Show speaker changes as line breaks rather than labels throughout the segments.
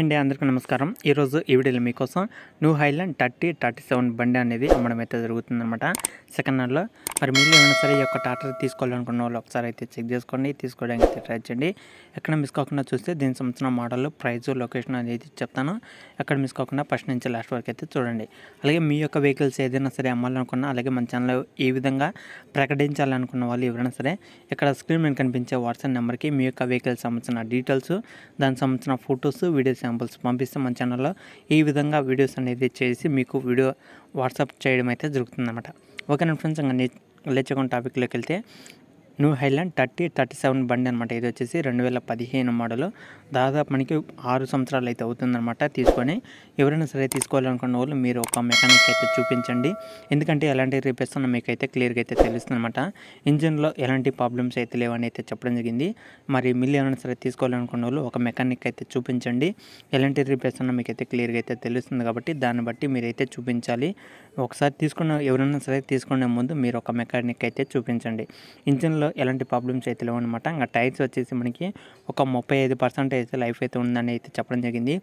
అండి అందరికీ నమస్కారం ఈరోజు ఈ వీడియోలో మీకోసం New Holland thirty thirty seven బండి అనేది అమ్మడం అయితే జరుగుతుందన్నమాట సెకండ్ హ్యాండ్లో మరి మీరు ఏమైనా సరే ఈ యొక్క టాటర్ తీసుకోవాలనుకున్న వాళ్ళు ఒకసారి అయితే చెక్ చేసుకోండి తీసుకోవడానికి అయితే ట్రై చేయండి ఎక్కడ మిస్ కాకుండా చూస్తే దీనికి సంబంధించిన మోడల్ ప్రైజ్ లొకేషన్ అనేది చెప్తాను ఎక్కడ మిస్ కాకుండా ఫస్ట్ నుంచి లాస్ట్ వరకు అయితే చూడండి అలాగే మీ యొక్క వెహికల్స్ ఏదైనా సరే అమ్మాలనుకున్నా అలాగే మన ఛానల్ ఈ విధంగా ప్రకటించాలనుకున్న వాళ్ళు ఎవరైనా సరే ఇక్కడ స్క్రీన్ మీద కనిపించే వాట్సాప్ నెంబర్కి మీ యొక్క వెహికల్స్ సంబంధించిన డీటెయిల్స్ దానికి సంబంధించిన ఫొటోస్ వీడియోస్ శాంపుల్స్ పంపిస్తే మన ఛానల్లో ఈ విధంగా వీడియోస్ అనేది చేసి మీకు వీడియో వాట్సాప్ చేయడం అయితే జరుగుతుందన్నమాట ఓకేనా ఫ్రెండ్స్ ఇంకా లేచకుండా టాపిక్లోకి వెళ్తే New Holland thirty thirty seven బండి అనమాట ఇది వచ్చేసి రెండు వేల పదిహేను మోడల్ దాదాపు మనకి ఆరు సంవత్సరాలు అయితే అవుతుందన్నమాట తీసుకొని ఎవరైనా సరే తీసుకోవాలనుకున్న వాళ్ళు మీరు ఒక మెకానిక్ అయితే చూపించండి ఎందుకంటే ఎలాంటి రిపేర్స్ మీకు మీకైతే క్లియర్గా అయితే తెలుస్తుంది అనమాట ఇంజిన్లో ఎలాంటి ప్రాబ్లమ్స్ అయితే లేవని అయితే చెప్పడం జరిగింది మరి మిల్లి ఎవరైనా సరే తీసుకోవాలనుకున్న వాళ్ళు ఒక మెకానిక్ అయితే చూపించండి ఎలాంటి రిపేర్స్ మీకు మీకైతే క్లియర్గా అయితే తెలుస్తుంది కాబట్టి దాన్ని బట్టి మీరైతే చూపించాలి ఒకసారి తీసుకున్న ఎవరైనా సరే తీసుకునే ముందు మీరు ఒక మెకానిక్ అయితే చూపించండి ఇంజిన్లో టైర్లో ఎలాంటి ప్రాబ్లమ్స్ అయితే లేవు అనమాట ఇంకా టైర్స్ వచ్చేసి మనకి ఒక ముప్పై ఐదు పర్సెంట్ అయితే లైఫ్ అయితే ఉందని అయితే చెప్పడం జరిగింది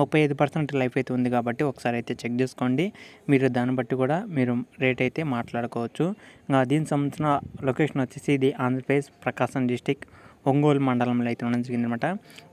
ముప్పై ఐదు పర్సెంట్ లైఫ్ అయితే ఉంది కాబట్టి ఒకసారి అయితే చెక్ చేసుకోండి మీరు దాన్ని బట్టి కూడా మీరు రేట్ అయితే మాట్లాడుకోవచ్చు ఇంకా దీనికి సంబంధించిన లొకేషన్ వచ్చేసి ఇది ఆంధ్రప్రదేశ్ ప్రకాశం డిస్టిక్ ఒంగోలు మండలంలో అయితే ఉండడం జరిగిందనమాట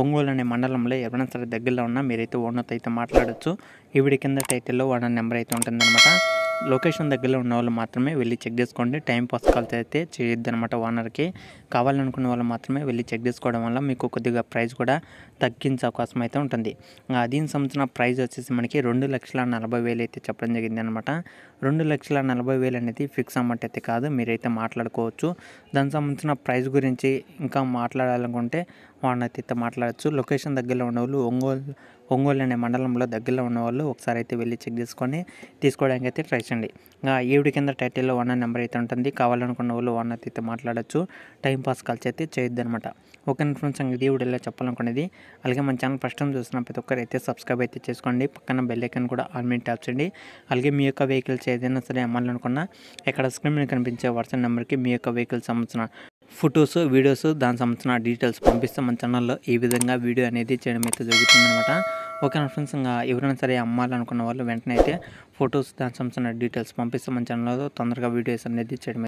ఒంగోలు అనే మండలంలో ఎవరైనా సరే దగ్గరలో ఉన్నా మీరైతే ఓనర్తో అయితే మాట్లాడచ్చు ఈవిడ కింద టైటిల్లో వాళ్ళ నెంబర్ అయితే ఉంటుందన్నమాట లొకేషన్ దగ్గరలో ఉన్న వాళ్ళు మాత్రమే వెళ్ళి చెక్ చేసుకోండి టైం పాస్ కాల్స్ అయితే అనమాట ఓనర్కి కావాలనుకున్న వాళ్ళు మాత్రమే వెళ్ళి చెక్ చేసుకోవడం వల్ల మీకు కొద్దిగా ప్రైస్ కూడా తగ్గించే అవకాశం అయితే ఉంటుంది దీని సంబంధించిన ప్రైస్ వచ్చేసి మనకి రెండు లక్షల నలభై వేలు అయితే చెప్పడం జరిగింది అనమాట రెండు లక్షల నలభై వేలు అనేది ఫిక్స్ అమౌంట్ అయితే కాదు మీరైతే మాట్లాడుకోవచ్చు దానికి సంబంధించిన ప్రైస్ గురించి ఇంకా మాట్లాడాలనుకుంటే వాళ్ళని అయితే మాట్లాడచ్చు లొకేషన్ దగ్గరలో ఉన్న వాళ్ళు ఒంగోలు ఒంగోలు అనే మండలంలో దగ్గరలో ఉన్న వాళ్ళు ఒకసారి అయితే వెళ్ళి చెక్ చేసుకొని తీసుకోవడానికి అయితే ట్రై చేయండి ఈవిడి కింద టైటిల్లో వన్ నెంబర్ అయితే ఉంటుంది కావాలనుకున్న వాళ్ళు వన్ అయితే మాట్లాడచ్చు టైం పాస్ కాల్స్ అయితే చేయొద్దు అనమాట ఓకే ఇన్ఫ్లూన్స్ ఇది వీడియోలో చెప్పాలనుకునేది అలాగే మన ఛానల్ ఫస్ట్ టైం చూసిన ప్రతి ఒక్కరు అయితే సబ్స్క్రైబ్ అయితే చేసుకోండి పక్కన బెల్ ఐకన్ కూడా ఆల్ మీద ట్యాప్ చేయండి అలాగే మీ యొక్క వెహికల్స్ ఏదైనా సరే అమ్మాలనుకున్నా ఇక్కడ స్క్రీన్ మీద కనిపించే వాట్సాప్ నెంబర్కి మీ యొక్క వెహికల్ సంబంధించిన ఫొటోస్ వీడియోస్ దానికి సంబంధించిన డీటెయిల్స్ పంపిస్తే మన ఛానల్లో ఈ విధంగా వీడియో అనేది చేయడం అయితే జరుగుతుందనమాట ఓకే ఫ్రెండ్స్ ఇంకా ఎవరైనా సరే అమ్మాలనుకున్న వాళ్ళు వెంటనే అయితే ఫొటోస్ దానికి సంబంధించిన డీటెయిల్స్ పంపిస్తే మన ఛానల్లో తొందరగా వీడియోస్ అనేది చేయడం